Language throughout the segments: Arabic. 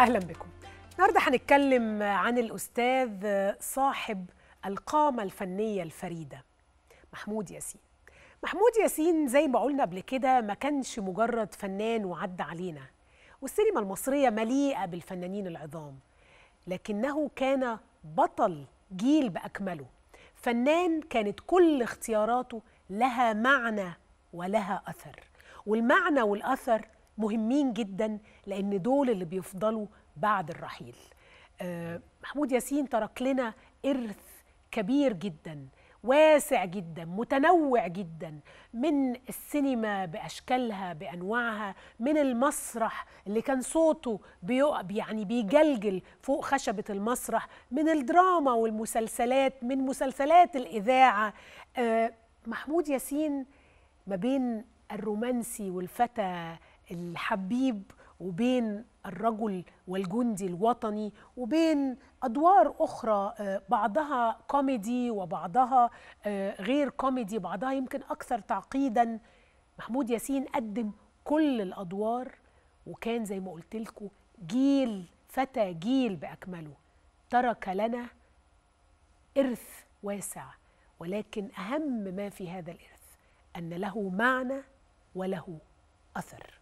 اهلا بكم النهارده هنتكلم عن الاستاذ صاحب القامه الفنيه الفريده محمود ياسين محمود ياسين زي ما قلنا قبل كده ما كانش مجرد فنان وعدى علينا والسينما المصريه مليئه بالفنانين العظام لكنه كان بطل جيل باكمله فنان كانت كل اختياراته لها معنى ولها اثر والمعنى والاثر مهمين جدا لان دول اللي بيفضلوا بعد الرحيل آه، محمود ياسين ترك لنا ارث كبير جدا واسع جدا متنوع جدا من السينما باشكالها بانواعها من المسرح اللي كان صوته يعني بيجلجل فوق خشبه المسرح من الدراما والمسلسلات من مسلسلات الاذاعه آه، محمود ياسين ما بين الرومانسي والفتى الحبيب وبين الرجل والجندي الوطني وبين ادوار اخرى آه، بعضها كوميدي وبعضها آه، غير كوميدي بعضها يمكن اكثر تعقيدا محمود ياسين قدم كل الادوار وكان زي ما قلت لكم جيل فتى جيل باكمله ترك لنا ارث واسع ولكن اهم ما في هذا الارث ان له معنى وله اثر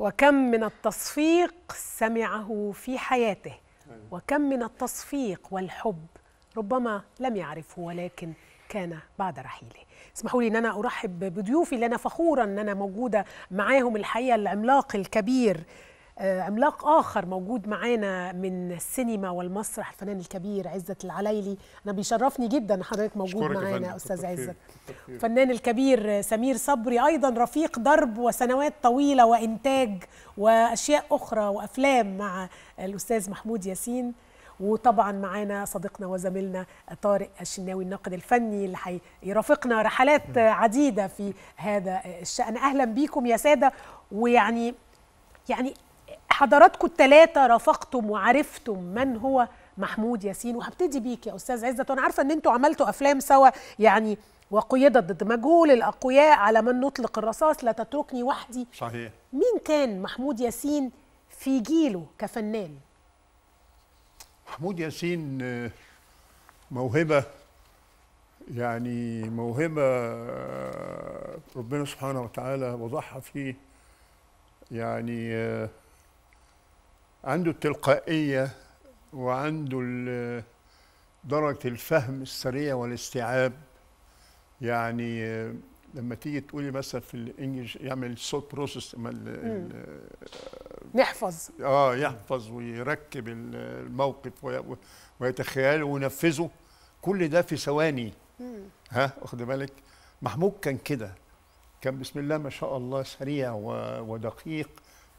وكم من التصفيق سمعه في حياته وكم من التصفيق والحب ربما لم يعرفه ولكن كان بعد رحيله اسمحوا لي ان انا ارحب بضيوفي اللي انا فخوره ان انا موجوده معاهم الحقيقه العملاق الكبير آه، عملاق اخر موجود معانا من السينما والمسرح الفنان الكبير عزت العليلي انا بيشرفني جدا حضرتك موجود معانا استاذ عزت الفنان الكبير سمير صبري ايضا رفيق درب وسنوات طويله وانتاج واشياء اخرى وافلام مع الاستاذ محمود ياسين وطبعا معانا صديقنا وزميلنا طارق الشناوي الناقد الفني اللي هيرافقنا رحلات عديده في هذا الشان اهلا بيكم يا ساده ويعني يعني حضراتكم التلاتة رافقتم وعرفتم من هو محمود ياسين وهبتدي بيك يا استاذ عزت وانا عارفه ان انتوا عملتوا افلام سوا يعني وقيدت ضد مجهول الاقوياء على من نطلق الرصاص لا تتركني وحدي صحيح مين كان محمود ياسين في جيله كفنان محمود ياسين آه، موهبه يعني موهبه آه، ربنا سبحانه وتعالى وضعها فيه يعني آه، عنده التلقائية وعنده درجة الفهم السريع والاستيعاب يعني آه، لما تيجي تقولي مثلا في الانجليش يعمل صوت بروسس يحفظ اه يحفظ ويركب الموقف ويتخيله وينفذه كل ده في ثواني ها واخد بالك محمود كان كده كان بسم الله ما شاء الله سريع ودقيق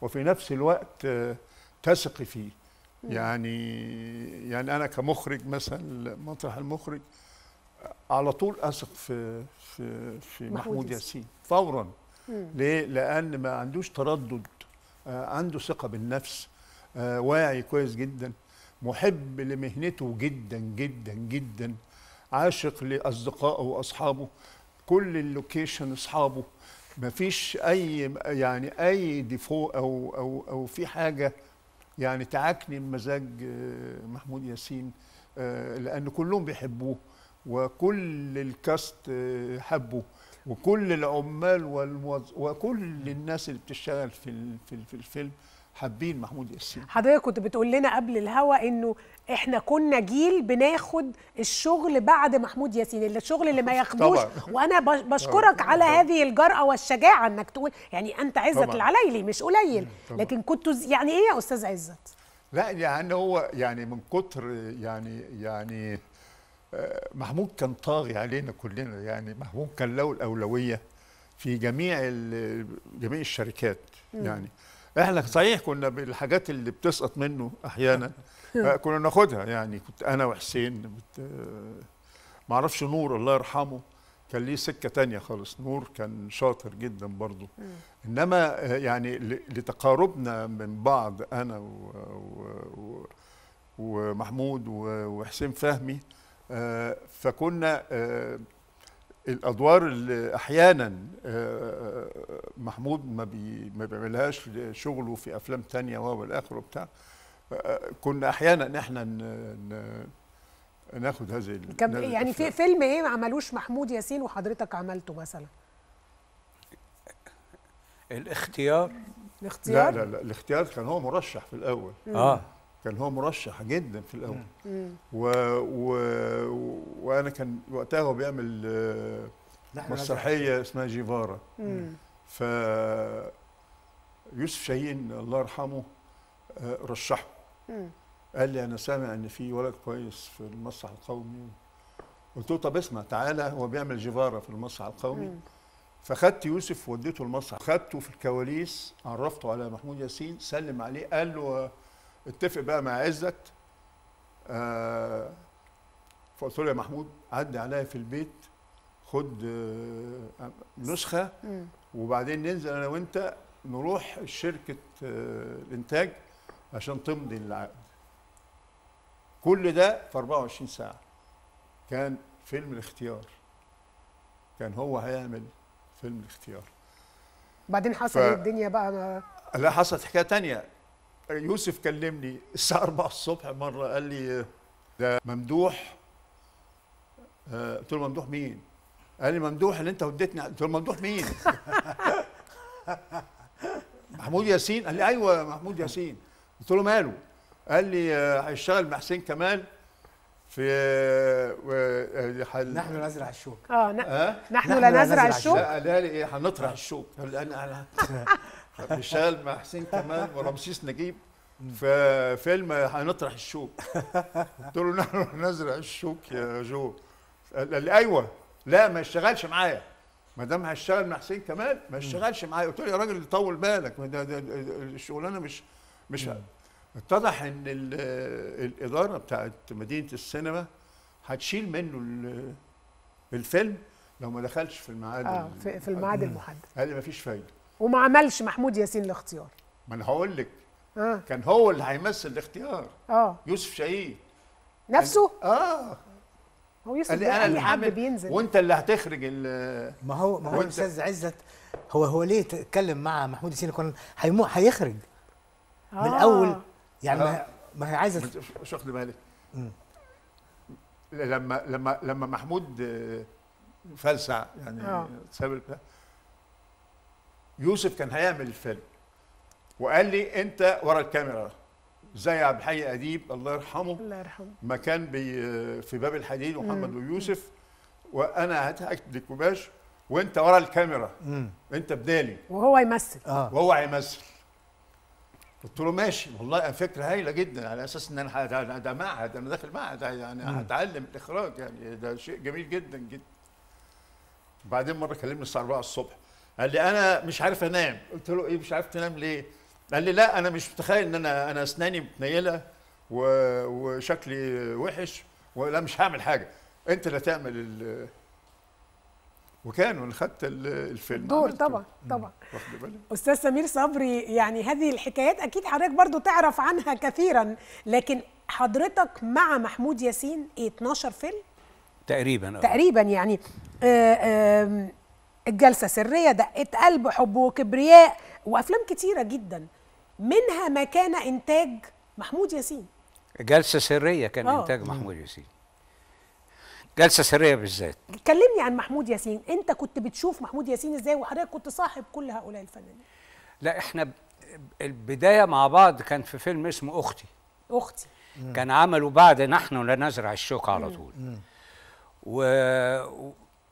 وفي نفس الوقت آه، تثقي فيه يعني يعني انا كمخرج مثلا مطرح المخرج على طول اثق في في في محمود ياسين فورا ليه؟ لان ما عندوش تردد آه، عنده ثقه بالنفس آه، واعي كويس جدا محب لمهنته جدا جدا جدا عاشق لاصدقائه واصحابه كل اللوكيشن اصحابه مفيش اي يعني اي ديفو او او او في حاجه يعني تعكني مزاج آه، محمود ياسين آه، لان كلهم بيحبوه وكل الكاست آه، حبه وكل العمال والموظ... وكل الناس اللي بتشتغل في في الفيلم حابين محمود ياسين حضرتك كنت بتقول لنا قبل الهوا انه احنا كنا جيل بناخد الشغل بعد محمود ياسين اللي الشغل اللي ما ياخدوش وانا بشكرك طبعا. على طبعا. هذه الجرأه والشجاعه انك تقول يعني انت عزت طبعا. العليلي مش قليل لكن كنت يعني ايه يا استاذ عزت لا يعني هو يعني من كتر يعني يعني آه، محمود كان طاغي علينا كلنا يعني محمود كان له الاولويه في جميع جميع الشركات يعني م. احنا صحيح كنا بالحاجات اللي بتسقط منه احيانا آه، كنا ناخدها يعني كنت انا وحسين بت... آه، ما اعرفش نور الله يرحمه كان ليه سكه تانية خالص نور كان شاطر جدا برضه انما آه، يعني لتقاربنا من بعض انا و... و... ومحمود وحسين فهمي فكنا الادوار اللي احيانا آه، آه، محمود ما بي ما بيعملهاش شغله في افلام تانية وهو الاخر وبتاع آه، كنا احيانا احنا ناخد هذه كان يعني في فيلم ايه ما عملوش محمود ياسين وحضرتك عملته مثلا الاختيار الاختيار لا لا لا الاختيار كان هو مرشح في الاول اه كان هو مرشح جدا في الاول و... و... وانا كان وقتها هو بيعمل آه، مسرحيه اسمها جيفارا ف يوسف شاهين الله يرحمه آه، رشحه قال لي انا سامع ان في ولد كويس في المسرح القومي قلت له طب اسمع تعالى هو بيعمل جيفارا في المسرح القومي فخدت يوسف وديته المسرح خدته في الكواليس عرفته على محمود ياسين سلم عليه قال له اتفق بقى مع عزت آه فقلت له يا محمود عدي عليا في البيت خد آه نسخه وبعدين ننزل انا وانت نروح شركه آه الانتاج عشان تمضي العقد كل ده في 24 ساعه كان فيلم الاختيار كان هو هيعمل فيلم الاختيار بعدين حصل ف... إيه؟ الدنيا بقى ما... لا حصلت حكايه تانية يوسف كلمني الساعة 4 الصبح مرة قال لي ده ممدوح آه، قلت له ممدوح مين؟ قال لي ممدوح اللي انت وديتني قلت له ممدوح مين؟ محمود ياسين قال لي ايوه محمود ياسين قلت له ماله؟ قال لي آه، هيشتغل مع حسين كمال في حل... آه، نحن نزرع الشوك اه, نحن, نحن لا نزرع الشوك قال لي ايه هنطرح الشوك قال لي انا ميشيل مع حسين كمال ورمسيس نجيب في فيلم هنطرح الشوك قلت له نحن نزرع الشوك يا جو قال لي ايوه لا ما يشتغلش معايا ما دام هشتغل مع حسين كمال ما يشتغلش معايا قلت له يا راجل طول بالك ده ده الشغلانه مش مش اتضح ان الاداره بتاعت مدينه السينما هتشيل منه الفيلم لو ما دخلش في الميعاد اه في الميعاد المحدد قال لي ما فيش فايده وما عملش محمود ياسين الاختيار ما انا هقول لك آه. كان هو اللي هيمثل الاختيار اه يوسف شاهين نفسه؟ اه هو يوسف قال انا اللي حد بينزل وانت اللي هتخرج ال ما هو ما هو الاستاذ عزت هو هو ليه اتكلم مع محمود ياسين كان هيمو هيخرج آه. من الاول يعني آه. ما هي عايزه مش واخد بالك لما لما لما محمود آه، فلسع يعني آه. ساب يوسف كان هيعمل الفيلم وقال لي انت ورا الكاميرا زي عبد الحي اديب الله يرحمه الله يرحمه ما كان بي في باب الحديد محمد ويوسف وانا هكتب الكوباش وانت ورا الكاميرا مم. انت بدالي وهو يمثل آه. وهو هيمثل قلت له ماشي والله فكره هايله جدا على اساس ان انا ده معهد انا داخل معهد يعني هتعلم الاخراج يعني ده شيء جميل جدا جدا بعدين مره كلمني الساعه 4 الصبح قال لي انا مش عارف انام قلت له ايه مش عارف تنام ليه قال لي لا انا مش متخيل ان انا انا اسناني متنيله وشكلي وحش ولا مش هعمل حاجه انت اللي تعمل ال وكان انا خدت الفيلم دور طبعا طبعا استاذ سمير صبري يعني هذه الحكايات اكيد حضرتك برضو تعرف عنها كثيرا لكن حضرتك مع محمود ياسين 12 إيه، فيلم تقريبا آه. تقريبا يعني آآ آه، آآ الجلسه سريه دقه قلب حب وكبرياء وافلام كتيره جدا منها ما كان انتاج محمود ياسين جلسه سريه كان أوه. انتاج محمود ياسين جلسه سريه بالذات كلمني عن محمود ياسين انت كنت بتشوف محمود ياسين ازاي وحضرتك كنت صاحب كل هؤلاء الفنانين لا احنا البدايه مع بعض كان في فيلم اسمه اختي اختي كان عمله بعد نحن لا نزرع الشوك على طول و...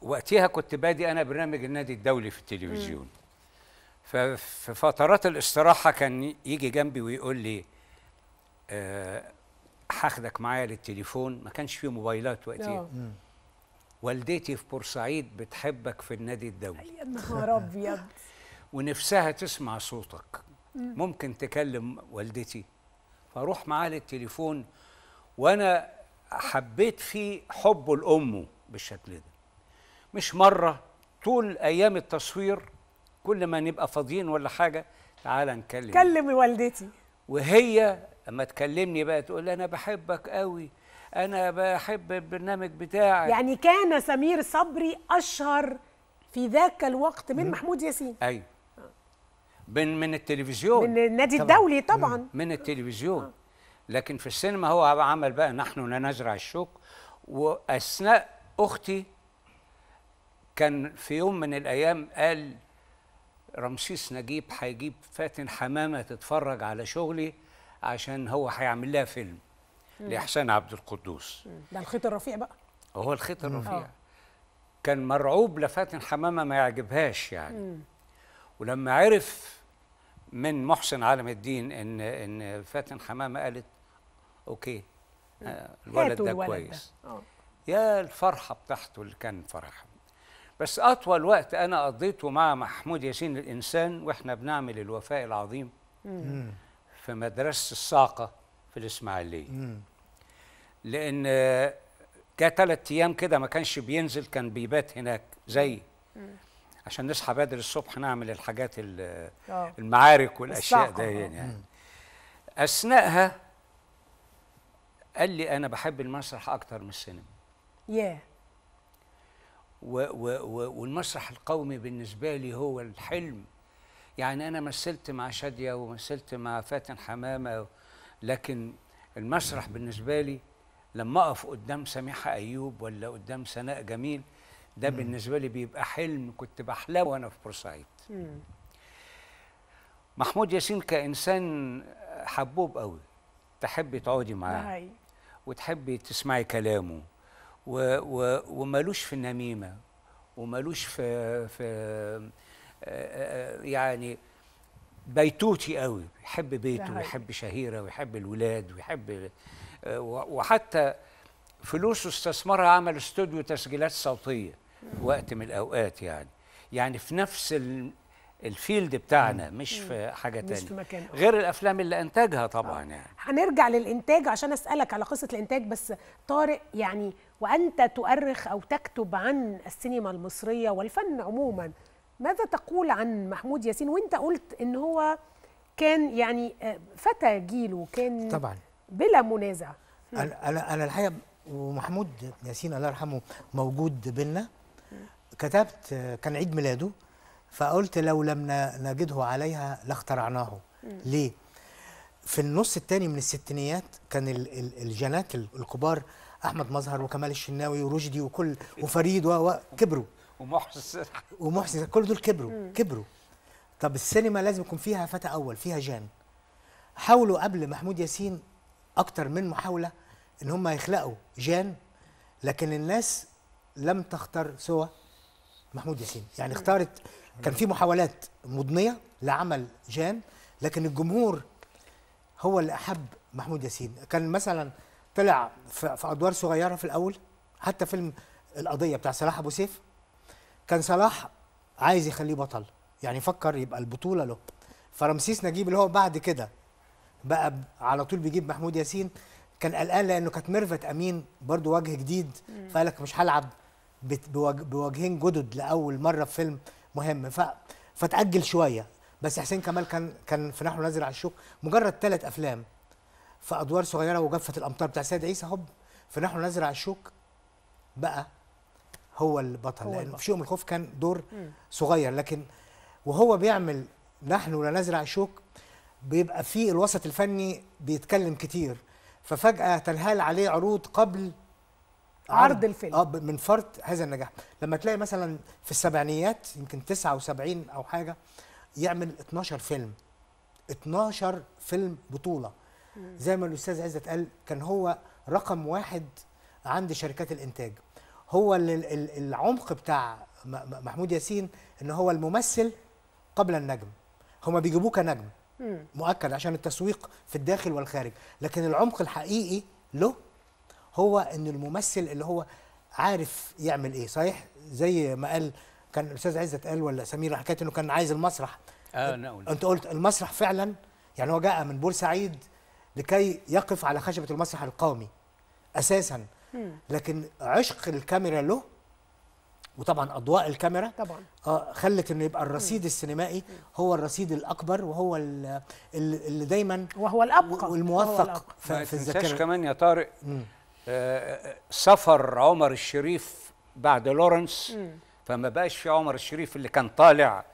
وقتها كنت بادي انا برنامج النادي الدولي في التلفزيون ففي فترات الاستراحه كان يجي جنبي ويقول لي آه، هاخدك أه معايا للتليفون ما كانش فيه موبايلات وقتها والدتي في بورسعيد بتحبك في النادي الدولي يا نهار ابيض ونفسها تسمع صوتك ممكن تكلم والدتي فاروح معاه للتليفون وانا حبيت فيه حبه لامه بالشكل ده مش مرة طول أيام التصوير كل ما نبقى فاضيين ولا حاجة تعالى نكلم كلم والدتي وهي اما تكلمني بقى تقول انا بحبك قوي انا بحب البرنامج بتاعك يعني كان سمير صبري اشهر في ذاك الوقت من محمود ياسين ايوه من من التلفزيون من النادي طبعًا. الدولي طبعا من التلفزيون آه. لكن في السينما هو عمل بقى نحن نزرع الشوك واثناء اختي كان في يوم من الايام قال رمسيس نجيب هيجيب فاتن حمامه تتفرج على شغلي عشان هو هيعمل لها فيلم لاحسان عبد القدوس ده الخيط الرفيع بقى هو الخيط الرفيع مم. آه. كان مرعوب لفاتن حمامه ما يعجبهاش يعني مم. ولما عرف من محسن عالم الدين ان ان فاتن حمامه قالت اوكي آه، الولد ده كويس ده. آه. يا الفرحه بتاعته اللي كان فرحها بس أطول وقت أنا قضيته مع محمود ياسين الإنسان وإحنا بنعمل الوفاء العظيم مم. في مدرسة الساقة في الإسماعيلية لأن جه ثلاث أيام كده ما كانش بينزل كان بيبات هناك زي مم. عشان نصحى بدري الصبح نعمل الحاجات آه. المعارك والأشياء دي يعني مم. أثناءها قال لي أنا بحب المسرح أكتر من السينما ياه yeah. و و والمسرح القومي بالنسبة لي هو الحلم يعني أنا مثلت مع شادية ومثلت مع فاتن حمامة لكن المسرح بالنسبة لي لما أقف قدام سميحة أيوب ولا قدام سناء جميل ده بالنسبة لي بيبقى حلم كنت بحلم وأنا في بورسعيد محمود ياسين كإنسان حبوب قوي تحبي تقعدي معاه وتحبي تسمعي كلامه و و ومالوش في النميمه ومالوش في في يعني بيتوتي قوي يحب بيته ويحب شهيره ويحب الولاد ويحب وحتى فلوسه استثمرها عمل استوديو تسجيلات صوتيه وقت من الاوقات يعني يعني في نفس الفيلد بتاعنا مش في حاجه ثانيه مش في مكان غير الافلام اللي انتجها طبعا آه. يعني هنرجع للانتاج عشان اسالك على قصه الانتاج بس طارق يعني وأنت تؤرخ أو تكتب عن السينما المصرية والفن عموما ماذا تقول عن محمود ياسين وانت قلت ان هو كان يعني آه، فتى جيله كان طبعا بلا منازع انا انا الحقيقه ومحمود ياسين الله يرحمه موجود بينا كتبت كان عيد ميلاده فقلت لو لم نجده عليها لاخترعناه ليه في النص الثاني من الستينيات كان الجنات الكبار احمد مظهر وكمال الشناوي ورشدي وكل وفريد وكبروا ومحسن ومحسن كل دول كبروا كبروا طب السينما لازم يكون فيها فتى اول فيها جان حاولوا قبل محمود ياسين اكتر من محاوله ان هم يخلقوا جان لكن الناس لم تختار سوى محمود ياسين يعني اختارت كان في محاولات مضنيه لعمل جان لكن الجمهور هو اللي احب محمود ياسين كان مثلا طلع في ادوار صغيره في الاول حتى فيلم القضيه بتاع صلاح ابو سيف كان صلاح عايز يخليه بطل يعني فكر يبقى البطوله له فرمسيس نجيب اللي هو بعد كده بقى على طول بيجيب محمود ياسين كان قلقان لانه كانت ميرفت امين برضو وجه جديد فقال لك مش هلعب بوجهين جدد لاول مره في فيلم مهم ف فتاجل شويه بس حسين كمال كان كان في نحو نازل على الشوق مجرد ثلاث افلام في ادوار صغيره وجفه الامطار بتاع سيد عيسى هوب فنحن نزرع الشوك بقى هو البطل هو لانه في شيء من الخوف كان دور صغير لكن وهو بيعمل نحن لا نزرع الشوك بيبقى في الوسط الفني بيتكلم كتير ففجاه تنهال عليه عروض قبل عرض, عرض الفيلم اه من فرط هذا النجاح لما تلاقي مثلا في السبعينيات يمكن 79 او حاجه يعمل 12 فيلم 12 فيلم بطوله زي ما الاستاذ عزت قال كان هو رقم واحد عند شركات الانتاج هو العمق بتاع محمود ياسين ان هو الممثل قبل النجم هما بيجيبوه كنجم مؤكد عشان التسويق في الداخل والخارج لكن العمق الحقيقي له هو ان الممثل اللي هو عارف يعمل ايه صحيح زي ما قال كان الاستاذ عزت قال ولا سمير حكايه انه كان عايز المسرح اه انت قلت المسرح فعلا يعني هو جاء من بورسعيد لكي يقف على خشبه المسرح القومي اساسا لكن عشق الكاميرا له وطبعا اضواء الكاميرا طبعا آه خلت انه يبقى الرصيد السينمائي هو الرصيد الاكبر وهو اللي دايما وهو الابقى والموثق في الذاكره كمان يا طارق آه سفر عمر الشريف بعد لورنس مم. فما بقاش في عمر الشريف اللي كان طالع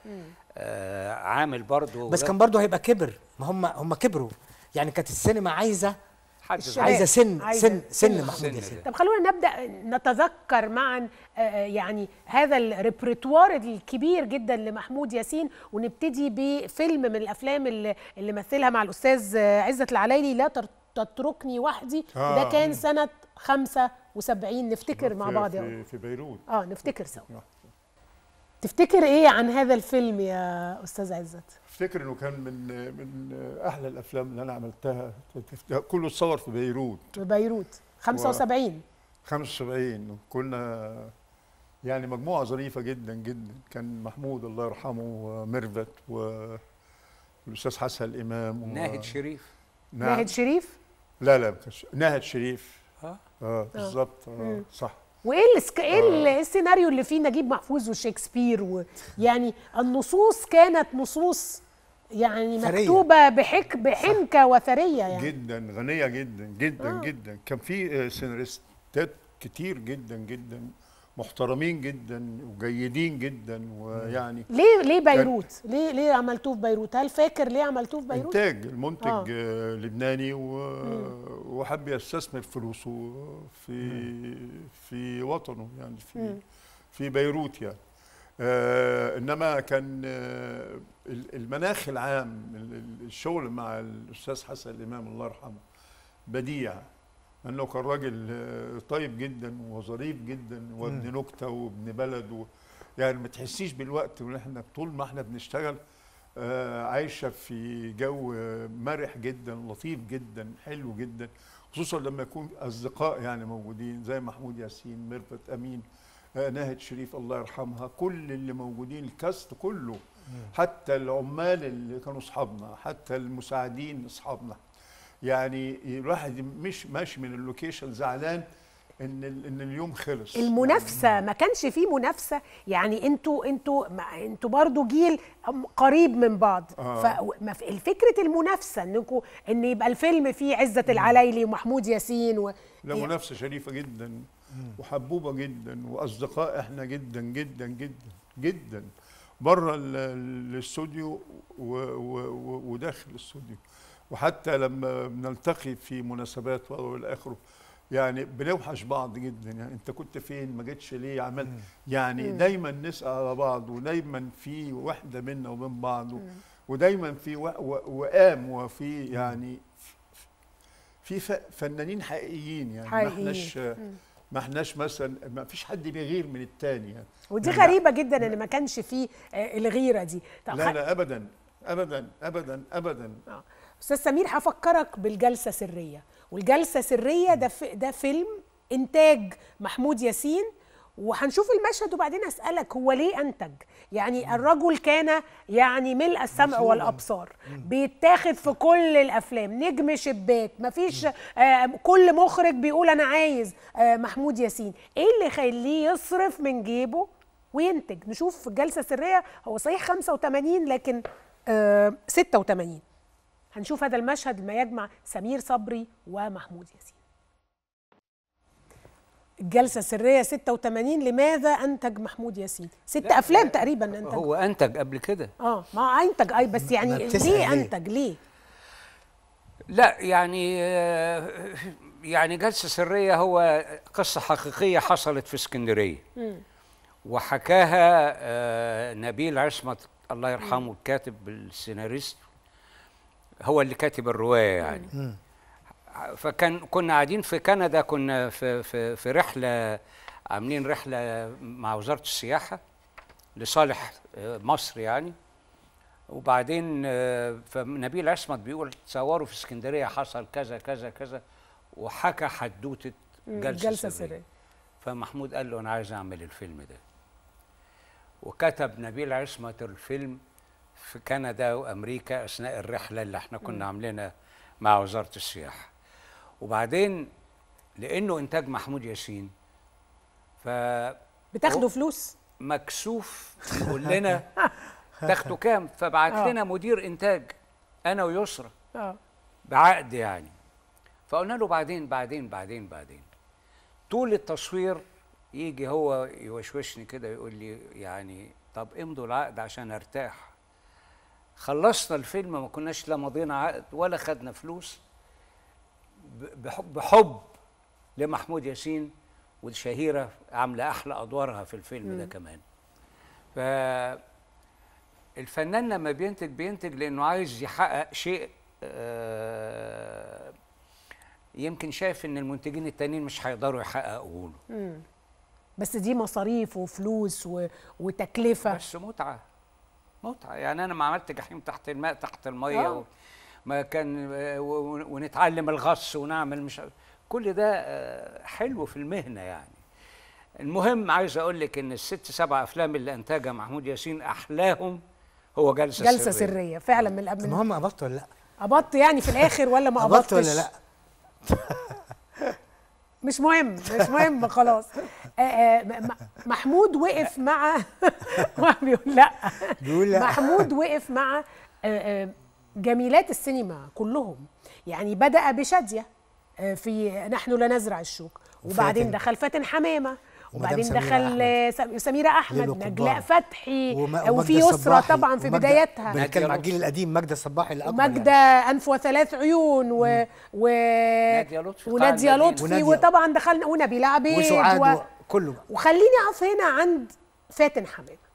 آه عامل برضه بس كان برضه هيبقى كبر ما هم هم كبروا يعني كانت السينما عايزه حد عايزه سن عايزة سن سن محمود ياسين طب خلونا نبدا نتذكر معا آه، آه، يعني هذا الريبرتوار الكبير جدا لمحمود ياسين ونبتدي بفيلم من الافلام اللي, اللي مثلها مع الاستاذ عزت العلايلي لا تتركني وحدي آه. ده كان سنه 75 نفتكر مع بعض في, في بيروت اه نفتكر سوا آه. تفتكر ايه عن هذا الفيلم يا استاذ عزت افتكر انه كان من من احلى الافلام اللي انا عملتها كله اتصور في بيروت في بيروت 75 75 كنا يعني مجموعه ظريفه جدا جدا كان محمود الله يرحمه وميرفت والاستاذ حسن الامام و... ناهد شريف نعم. ناهد شريف لا لا ناهد شريف اه, آه بالظبط آه. صح وايه السك... ايه آه. السيناريو اللي فيه نجيب محفوظ وشكسبير و... يعني النصوص كانت نصوص يعني ثرية. مكتوبه بحك بحنكه وثريه يعني جدا غنيه جدا جدا آه. جدا كان في سيناريستات كتير جدا جدا محترمين جدا وجيدين جدا ويعني ليه ليه بيروت؟ ليه ليه عملتوه في بيروت؟ هل فاكر ليه عملتوه في بيروت؟ انتاج المنتج آه. آه، لبناني وحب يستثمر فلوسه في مم. في وطنه يعني في مم. في بيروت يعني آه انما كان آه المناخ العام الشغل مع الاستاذ حسن الامام الله يرحمه بديع انه كان راجل آه، طيب جدا وظريف جدا وابن نكته وابن بلد و... يعني ما تحسيش بالوقت احنا طول ما احنا بنشتغل آه، عايشه في جو آه، مرح جدا لطيف جدا حلو جدا خصوصا لما يكون اصدقاء يعني موجودين زي محمود ياسين ميرفت امين ناهد شريف الله يرحمها كل اللي موجودين الكاست كله حتى العمال اللي كانوا اصحابنا حتى المساعدين اصحابنا يعني الواحد مش ماشي من اللوكيشن زعلان ان ان اليوم خلص المنافسه يعني ما كانش في منافسه يعني انتوا انتوا انتوا برضو جيل قريب من بعض آه. ففكره المنافسه انكم ان يبقى الفيلم فيه عزه العلايلي ومحمود ياسين و... لا يعني منافسه شريفه جدا وحبوبه جدا واصدقاء احنا جدا جدا جدا جدا بره الاستوديو وداخل الاستوديو وحتى لما بنلتقي في مناسبات والآخر اخره يعني بنوحش بعض جدا يعني انت كنت فين ما جيتش ليه عملت يعني دايما نسال على بعض ودايما في وحده بينا وبين بعض ودايما في وقام وفي يعني في فنانين حقيقيين يعني حقيقيين. ما احناش ما احناش مثلا ما فيش حد بيغير من الثاني يعني ودي يعني غريبه جدا ان ما كانش فيه آه، الغيره دي لا لا ابدا ابدا ابدا ابدا آه. استاذ سمير هفكرك بالجلسه سريه والجلسه سريه ده ده فيلم انتاج محمود ياسين وهنشوف المشهد وبعدين اسالك هو ليه انتج يعني الرجل كان يعني ملء السمع والابصار بيتاخد في كل الافلام نجم شباك مفيش آه، كل مخرج بيقول انا عايز آه، محمود ياسين ايه اللي يخليه يصرف من جيبه وينتج نشوف الجلسه السريه هو صحيح 85 لكن 86 آه، هنشوف هذا المشهد ما يجمع سمير صبري ومحمود ياسين الجلسة السرية 86 لماذا أنتج محمود ياسين؟ ست أفلام تقريبا أنتج هو أنتج قبل كده اه ما أنتج أي بس يعني ليه, ليه أنتج ليه؟ لا يعني آه، يعني جلسة سرية هو قصة حقيقية حصلت في اسكندرية وحكاها آه، نبيل عصمت الله يرحمه الكاتب السيناريست هو اللي كاتب الروايه يعني فكان كنا قاعدين في كندا كنا في في في رحله عاملين رحله مع وزاره السياحه لصالح آه، مصر يعني وبعدين آه، فنبيل عصمت بيقول تصوروا في اسكندريه حصل كذا كذا كذا وحكى حدوته جلسه, جلسة سريه فمحمود قال له انا عايز اعمل الفيلم ده وكتب نبيل عصمت الفيلم في كندا وامريكا اثناء الرحله اللي احنا كنا عاملينها مع وزاره السياحه وبعدين لانه انتاج محمود ياسين ف بتاخدوا فلوس مكسوف يقول لنا تاخدوا كام فبعت آه. لنا مدير انتاج انا ويسرى آه. بعقد يعني فقلنا له بعدين بعدين بعدين بعدين طول التصوير يجي هو يوشوشني كده يقول لي يعني طب امضوا العقد عشان ارتاح خلصنا الفيلم ما كناش لا مضينا عقد ولا خدنا فلوس بحب لمحمود ياسين والشهيره عامله احلى ادوارها في الفيلم ده كمان فالفنان لما بينتج بينتج لانه عايز يحقق شيء آه، يمكن شايف ان المنتجين التانيين مش هيقدروا يحققوه له بس دي مصاريف وفلوس و... وتكلفه بس متعه متعه يعني انا ما عملت جحيم تحت الماء تحت الميه آه. و... ما كان ونتعلم الغص ونعمل مش كل ده آه، حلو في المهنه يعني المهم عايز اقول لك ان الست سبع افلام اللي انتجها محمود ياسين احلاهم هو جلسه جلسه سريه, سرية. فعلا من قبل المهم قبضت ولا لا قبضت يعني في الاخر ولا ما قبضتش قبضت ولا لا مش مهم مش مهم خلاص آه، آه، محمود وقف مع بيقول لا بيقول لا محمود وقف مع آه، جميلات السينما كلهم يعني بدا بشاديه في نحن لا نزرع الشوك وبعدين دخل فاتن حمامه وبعدين دخل سميره احمد نجلاء فتحي وفي يسرى طبعا في بدايتها بنتكلم على الجيل القديم ماجده الصباحي الاكبر ماجده يعني. انف وثلاث عيون و, و... لطفي وناديه لطفي وطبعا دخلنا ونبيله عبيد وسعاد و... كله وخليني اقف هنا عند فاتن حمامه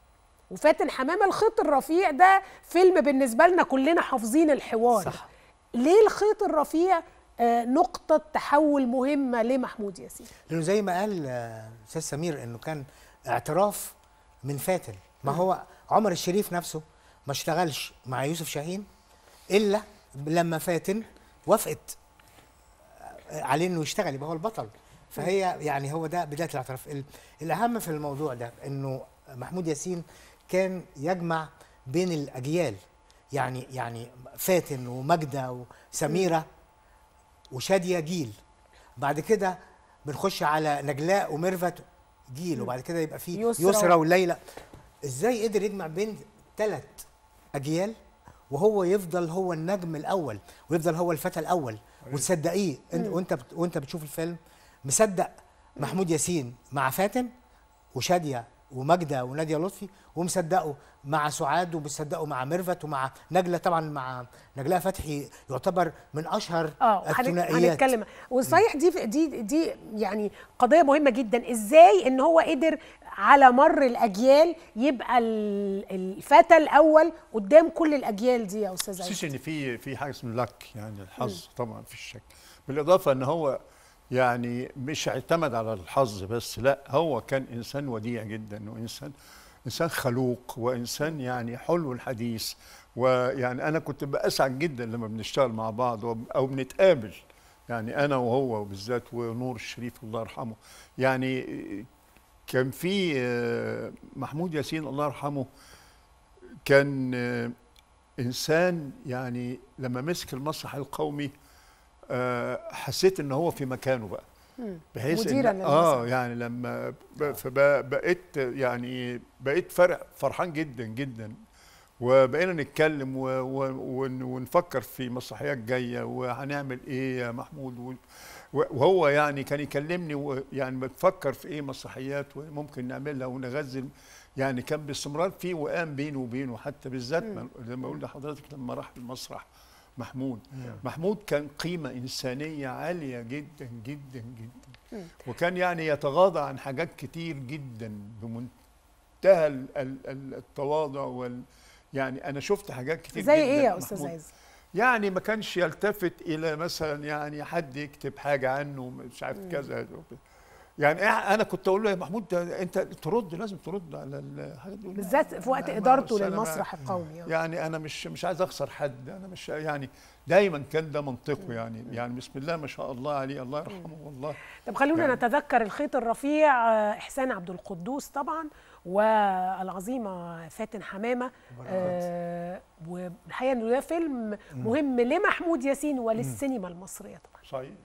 وفاتن حمامه الخيط الرفيع ده فيلم بالنسبه لنا كلنا حافظين الحوار صح ليه الخيط الرفيع آه، نقطة تحول مهمة لمحمود ياسين لأنه زي ما قال آه، أستاذ سمير أنه كان اعتراف من فاتن ما هو عمر الشريف نفسه ما اشتغلش مع يوسف شاهين إلا لما فاتن وافقت آه، عليه أنه يشتغل يبقى هو البطل فهي يعني هو ده بداية الاعتراف الأهم في الموضوع ده أنه محمود ياسين كان يجمع بين الأجيال يعني يعني فاتن ومجدة وسميرة وشاديه جيل بعد كده بنخش على نجلاء وميرفت جيل وبعد كده يبقى في يسرى, يسرى وليلى ازاي قدر يجمع بين ثلاث اجيال وهو يفضل هو النجم الاول ويفضل هو الفتى الاول أيوة. وتصدقيه وانت وانت بتشوف الفيلم مصدق محمود ياسين مع فاتن وشاديه وماجده وناديه لطفي ومصدقه مع سعاد وبيصدقه مع ميرفت ومع نجله طبعا مع نجلاء فتحي يعتبر من اشهر اه الثنائيات هنتكلم وصحيح دي دي دي يعني قضيه مهمه جدا ازاي ان هو قدر على مر الاجيال يبقى الفتى الاول قدام كل الاجيال دي يا استاذ عيسى ان في في حاجه اسمها لك يعني الحظ طبعا في الشك بالاضافه ان هو يعني مش اعتمد على الحظ بس لا هو كان انسان وديع جدا وانسان انسان خلوق وانسان يعني حلو الحديث ويعني انا كنت بأسعد جدا لما بنشتغل مع بعض او بنتقابل يعني انا وهو وبالذات ونور الشريف الله يرحمه يعني كان في آه، محمود ياسين الله يرحمه كان آه، انسان يعني لما مسك المسرح القومي آه، حسيت ان هو في مكانه بقى بحيث مديرة إن اه يعني لما فبقيت يعني بقيت فرق فرحان جدا جدا وبقينا نتكلم ونفكر في مسرحيات الجايه وهنعمل ايه يا محمود وهو يعني كان يكلمني ويعني بتفكر في ايه مسرحيات وممكن نعملها ونغزل يعني كان باستمرار في وقام بيني وبينه حتى بالذات زي ما اقول لحضرتك لما راح المسرح محمود محمود كان قيمة إنسانية عالية جدا جدا جدا mm. وكان يعني يتغاضى عن حاجات كتير جدا بمنتهى التواضع وال يعني أنا شفت حاجات كتير زي جدا إيه يا أستاذ عز؟ يعني ما كانش يلتفت إلى مثلا يعني حد يكتب حاجة عنه مش عارف mm. كذا يعني إيه، انا كنت اقول له يا محمود انت ترد لازم ترد على الحاجات دي بالذات في وقت ادارته للمسرح القومي يعني. يعني انا مش مش عايز اخسر حد انا مش يعني دايما كان ده منطقه يعني يعني بسم الله ما شاء الله عليه الله يرحمه والله طب خلونا يعني نتذكر الخيط الرفيع آه، احسان عبد القدوس طبعا والعظيمه فاتن حمامه آه والحقيقه انه ده فيلم مهم لمحمود ياسين وللسينما المصريه طبعا صحيح